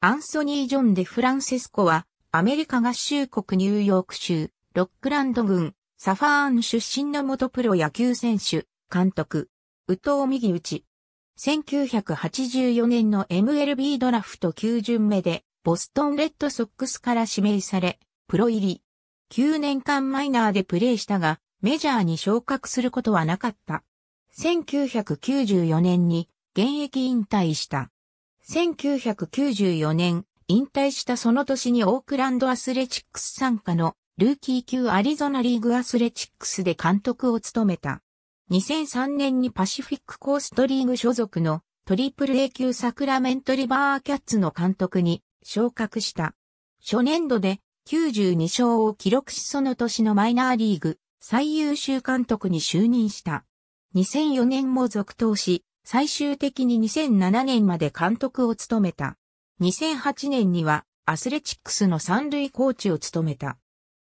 アンソニー・ジョン・デ・フランセスコは、アメリカ合衆国ニューヨーク州、ロックランド郡、サファーン出身の元プロ野球選手、監督、宇藤右内。1984年の MLB ドラフト9巡目で、ボストンレッドソックスから指名され、プロ入り。9年間マイナーでプレーしたが、メジャーに昇格することはなかった。1994年に現役引退した。1994年、引退したその年にオークランドアスレチックス参加のルーキー級アリゾナリーグアスレチックスで監督を務めた。2003年にパシフィックコーストリーグ所属のトリプル A 級サクラメントリバーキャッツの監督に昇格した。初年度で92勝を記録しその年のマイナーリーグ最優秀監督に就任した。2004年も続投し、最終的に2007年まで監督を務めた。2008年にはアスレチックスの三塁コーチを務めた。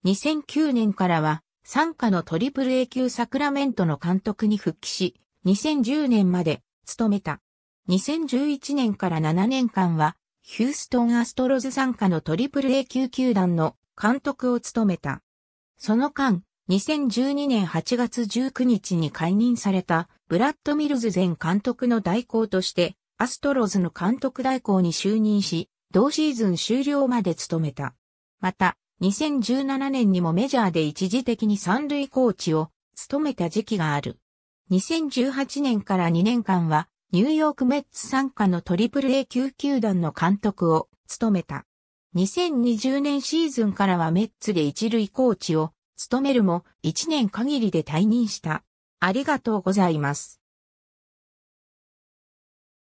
2009年からは参加のトリプル A 級サクラメントの監督に復帰し、2010年まで務めた。2011年から7年間はヒューストンアストロズ参加のトリプル A 級球団の監督を務めた。その間、2012年8月19日に解任されたブラッド・ミルズ前監督の代行としてアストロズの監督代行に就任し、同シーズン終了まで務めた。また、2017年にもメジャーで一時的に三塁コーチを務めた時期がある。2018年から2年間は、ニューヨークメッツ参加のトリプル A 級球団の監督を務めた。2020年シーズンからはメッツで一塁コーチを務めるも1年限りで退任した。ありがとうございます。